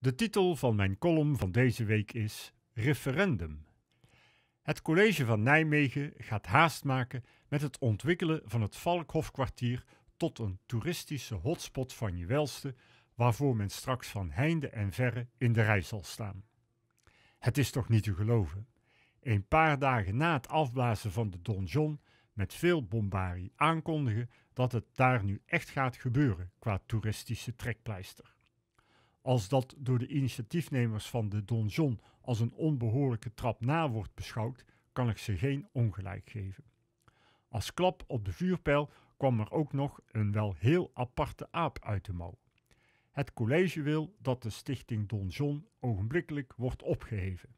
De titel van mijn column van deze week is Referendum. Het college van Nijmegen gaat haast maken met het ontwikkelen van het Valkhofkwartier tot een toeristische hotspot van Jewelste, waarvoor men straks van heinde en verre in de rij zal staan. Het is toch niet te geloven. Een paar dagen na het afblazen van de donjon met veel bombarie aankondigen dat het daar nu echt gaat gebeuren qua toeristische trekpleister. Als dat door de initiatiefnemers van de donjon als een onbehoorlijke trap na wordt beschouwd, kan ik ze geen ongelijk geven. Als klap op de vuurpijl kwam er ook nog een wel heel aparte aap uit de mouw. Het college wil dat de stichting Donjon ogenblikkelijk wordt opgeheven.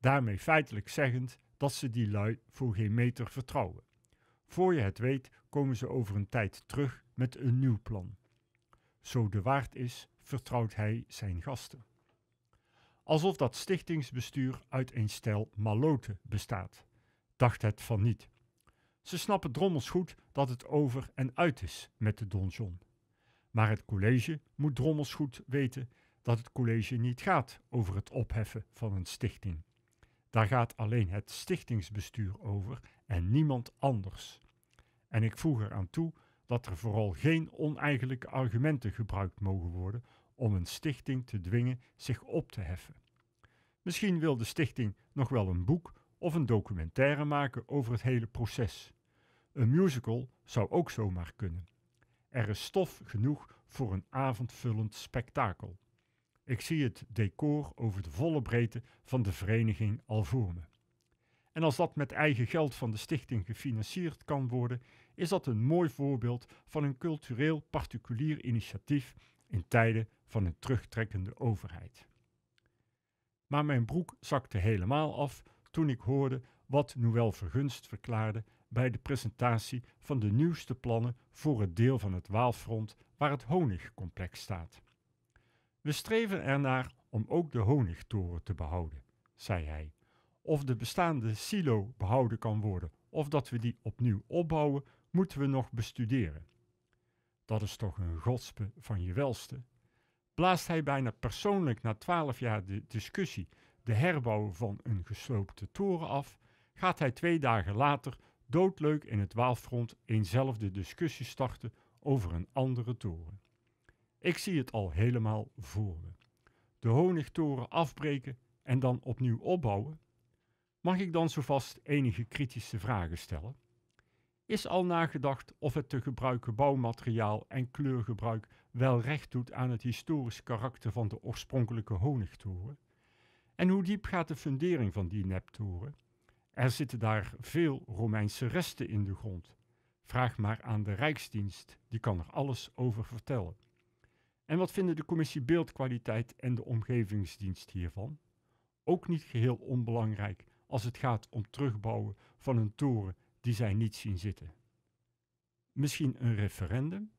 Daarmee feitelijk zeggend dat ze die lui voor geen meter vertrouwen. Voor je het weet komen ze over een tijd terug met een nieuw plan zo de waard is, vertrouwt hij zijn gasten. Alsof dat stichtingsbestuur uit een stel maloten bestaat, dacht het van niet. Ze snappen drommels goed dat het over en uit is met de donjon. Maar het college moet drommels goed weten dat het college niet gaat over het opheffen van een stichting. Daar gaat alleen het stichtingsbestuur over en niemand anders. En ik voeg eraan toe dat er vooral geen oneigenlijke argumenten gebruikt mogen worden om een stichting te dwingen zich op te heffen. Misschien wil de stichting nog wel een boek of een documentaire maken over het hele proces. Een musical zou ook zomaar kunnen. Er is stof genoeg voor een avondvullend spektakel. Ik zie het decor over de volle breedte van de vereniging al voor me. En als dat met eigen geld van de stichting gefinancierd kan worden, is dat een mooi voorbeeld van een cultureel particulier initiatief in tijden van een terugtrekkende overheid. Maar mijn broek zakte helemaal af toen ik hoorde wat Noël Vergunst verklaarde bij de presentatie van de nieuwste plannen voor het deel van het Waalfront waar het honigcomplex staat. We streven ernaar om ook de honigtoren te behouden, zei hij of de bestaande silo behouden kan worden of dat we die opnieuw opbouwen, moeten we nog bestuderen. Dat is toch een godspe van je welste. Blaast hij bijna persoonlijk na twaalf jaar de discussie de herbouw van een gesloopte toren af, gaat hij twee dagen later doodleuk in het Waalfront eenzelfde discussie starten over een andere toren. Ik zie het al helemaal voor me. De honigtoren afbreken en dan opnieuw opbouwen? Mag ik dan zo vast enige kritische vragen stellen? Is al nagedacht of het te gebruiken bouwmateriaal en kleurgebruik wel recht doet aan het historisch karakter van de oorspronkelijke honigtoren? En hoe diep gaat de fundering van die neptoren? Er zitten daar veel Romeinse resten in de grond. Vraag maar aan de Rijksdienst, die kan er alles over vertellen. En wat vinden de commissie Beeldkwaliteit en de Omgevingsdienst hiervan? Ook niet geheel onbelangrijk als het gaat om terugbouwen van een toren die zij niet zien zitten. Misschien een referendum?